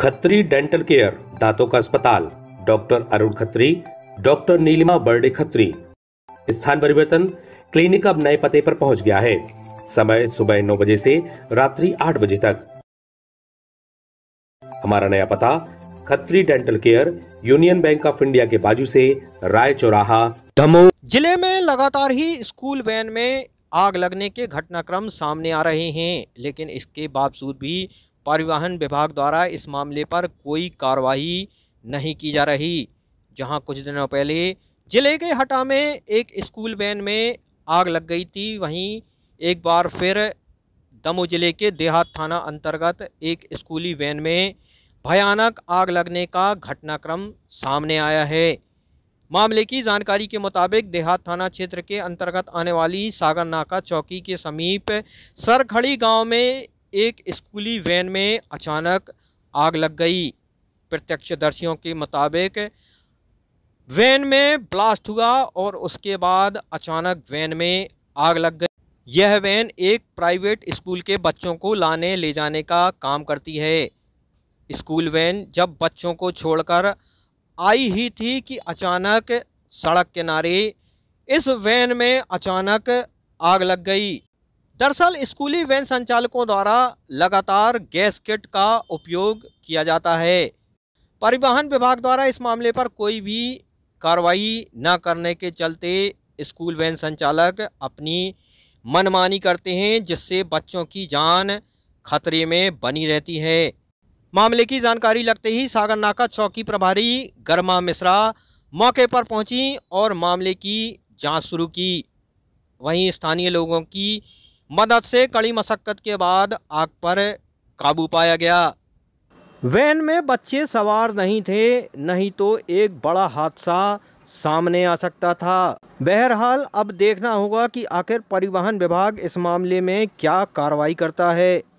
Khatri dental care दांतों का अस्पताल डॉक्टर अरुण खत्री डॉक्टर नीलिमा बर्डे खत्री स्थान परिवर्तन क्लिनिक अब नए पते पर पहुंच गया है समय सुबह नौ बजे से रात्रि आठ बजे तक हमारा नया पता Khatri dental care union bank of India के बाजू से राय चौराहा दमो जिले में लगातार ही स्कूल वैन में आग लगने के घटनाक्रम सामने आ रहे हैं लेकिन इसके बावजूद भी परिवहन विभाग द्वारा इस मामले पर कोई कार्रवाई नहीं की जा रही जहां कुछ दिनों पहले जिले के हटा में एक स्कूल वैन में आग लग गई थी वहीं एक बार फिर दमोह जिले के देहात थाना अंतर्गत एक स्कूली वैन में भयानक आग लगने का घटनाक्रम सामने आया है मामले की जानकारी के मुताबिक देहात थाना क्षेत्र के अंतर्गत आने वाली सागर नाका चौकी के समीप सरखड़ी गांव में एक स्कूली वैन में अचानक आग लग गई प्रत्यक्षदर्शियों के मुताबिक वैन में ब्लास्ट हुआ और उसके बाद अचानक वैन में आग लग गई यह वैन एक प्राइवेट स्कूल के बच्चों को लाने ले जाने का काम करती है स्कूल वैन जब बच्चों को छोड़कर आई ही थी कि अचानक सड़क किनारे इस वैन में अचानक आग लग गई दरअसल स्कूली वैन संचालकों द्वारा लगातार गैस किट का उपयोग किया जाता है परिवहन विभाग द्वारा इस मामले पर कोई भी कार्रवाई न करने के चलते स्कूल वैन संचालक अपनी मनमानी करते हैं जिससे बच्चों की जान खतरे में बनी रहती है मामले की जानकारी लगते ही सागर नाका चौकी प्रभारी गर्मा मिश्रा मौके पर पहुंची और मामले की जांच शुरू की वहीं स्थानीय लोगों की मदद से कड़ी मशक्क़त के बाद आग पर काबू पाया गया वैन में बच्चे सवार नहीं थे नहीं तो एक बड़ा हादसा सामने आ सकता था बहरहाल अब देखना होगा कि आखिर परिवहन विभाग इस मामले में क्या कार्रवाई करता है